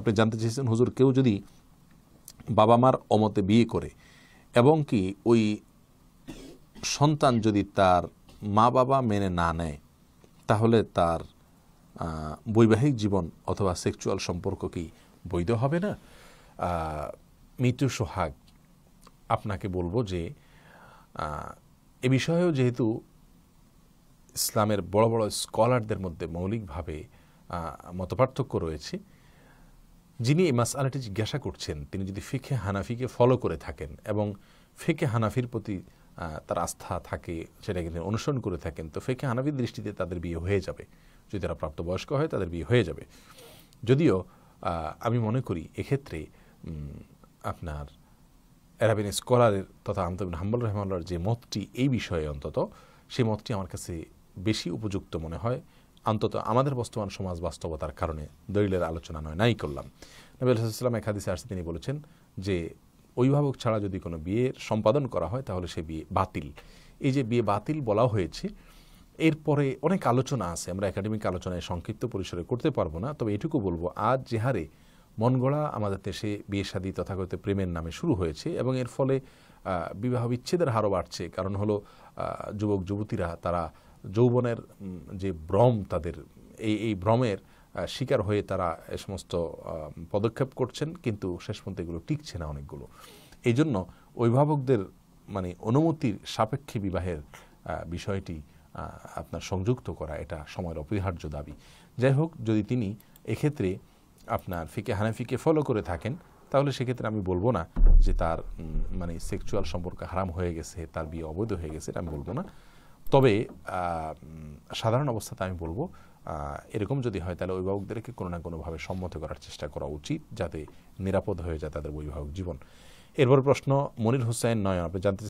আপনি জানতে চেয়েছেন হুজুর কেউ যদি বাবা মার অমতে বিয়ে করে এবং কি ওই সন্তান যদি তার মা বাবা মেনে না নেয় তাহলে তার বৈবাহিক জীবন অথবা সেক্সুয়াল সম্পর্ক কি বৈধ হবে না মৃত্যু সোহাগ আপনাকে বলবো যে এ বিষয়েও যেহেতু ইসলামের বড় বড় স্কলারদের মধ্যে মৌলিকভাবে মতপার্থক্য রয়েছে যিনি এই মাসআলাটি জিজ্ঞাসা করছেন তিনি যদি ফিখে হানাফিকে ফলো করে থাকেন এবং ফেকে হানাফির প্রতি তার আস্থা থাকে সেটাকে তিনি অনুসরণ করে থাকেন তো ফেকে হানাফির দৃষ্টিতে তাদের বিয়ে হয়ে যাবে যদি তারা প্রাপ্তবয়স্ক হয় তাদের বিয়ে হয়ে যাবে যদিও আমি মনে করি এক্ষেত্রে আপনার অ্যারাবিন স্কলারের তথা আন্তবিন হাম্বল রহমাল্লার যে মতটি এই বিষয়ে অন্তত সেই মতটি আমার কাছে বেশি উপযুক্ত মনে হয় অন্তত আমাদের বর্তমান সমাজ বাস্তবতার কারণে দলিলের আলোচনা নয় নাই করলাম নবী আলাইসাল্লাম এক হাদিসে আসতে তিনি বলেছেন যে অভিভাবক ছাড়া যদি কোনো বিয়ের সম্পাদন করা হয় তাহলে সে বিয়ে বাতিল এই যে বিয়ে বাতিল বলা হয়েছে এরপরে অনেক আলোচনা আছে আমরা একাডেমিক আলোচনায় সংক্ষিপ্ত পরিসরে করতে পারবো না তবে এটুকু বলবো আজ যে হারে মনগড়া আমাদের দেশে বিয়ে শাদী তথাগত প্রেমের নামে শুরু হয়েছে এবং এর ফলে বিবাহ বিচ্ছেদের হারও বাড়ছে কারণ হলো যুবক যুবতীরা তারা যৌবনের যে ভ্রম তাদের এই এই ভ্রমের শিকার হয়ে তারা এ সমস্ত পদক্ষেপ করছেন কিন্তু শেষ পর্যন্ত এগুলো টিকছে না অনেকগুলো এই জন্য অভিভাবকদের মানে অনুমতির সাপেক্ষে বিবাহের বিষয়টি আপনার সংযুক্ত করা এটা সময়ের অপরিহার্য দাবি যাই হোক যদি তিনি এক্ষেত্রে আপনার ফিকে হানাফিকে ফলো করে থাকেন তাহলে সেক্ষেত্রে আমি বলবো না যে তার মানে সেক্সুয়াল সম্পর্ক হারাম হয়ে গেছে তার বিয়ে অবৈধ হয়ে গেছে আমি বলবো না তবে সাধারণ অবস্থাতে আমি বলবো এরকম যদি হয় তাহলে অভিভাবকদেরকে কোনো না কোনোভাবে সম্মত করার চেষ্টা করা উচিত যাতে নিরাপদ হয়ে যায় তাদের অভিভাবক জীবন এরপর প্রশ্ন মনির হুসাইন নয় আপনি জানতে